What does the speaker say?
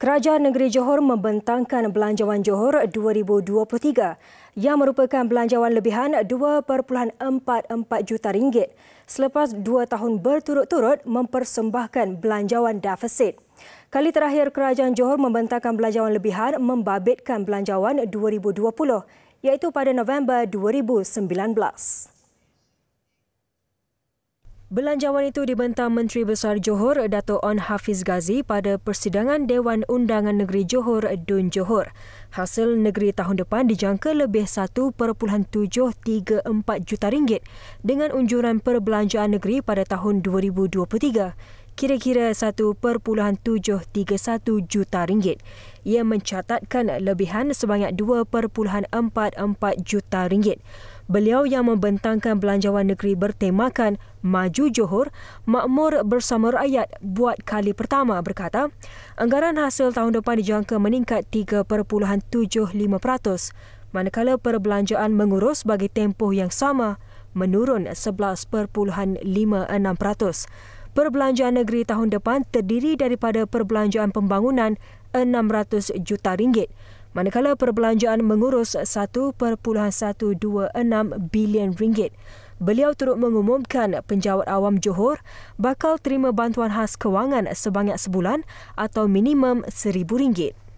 Kerajaan Negeri Johor membentangkan Belanjawan Johor 2023 yang merupakan belanjawan lebihan 2.44 juta ringgit selepas dua tahun berturut-turut mempersembahkan belanjawan defisit. Kali terakhir Kerajaan Johor membentangkan belanjawan lebihan membabitkan belanjawan 2020 iaitu pada November 2019. Belanjawan itu dibentang Menteri Besar Johor Dato' On Hafiz Ghazi pada Persidangan Dewan Undangan Negeri Johor Dun Johor. Hasil negeri tahun depan dijangka lebih 1.734 juta ringgit dengan unjuran perbelanjaan negeri pada tahun 2023 kira-kira 1.731 juta ringgit. Ia mencatatkan lebihan sebanyak 2.44 juta ringgit. Beliau yang membentangkan belanjawan negeri bertemakan Maju Johor, Makmur Bersama Rakyat buat kali pertama berkata, anggaran hasil tahun depan dijangka meningkat 3.75%, manakala perbelanjaan mengurus bagi tempoh yang sama menurun 11.56%. Perbelanjaan negeri tahun depan terdiri daripada perbelanjaan pembangunan 600 juta ringgit, manakala perbelanjaan mengurus 1.126 bilion ringgit. Beliau turut mengumumkan penjawat awam Johor bakal terima bantuan khas kewangan sebanyak sebulan atau minimum RM1000.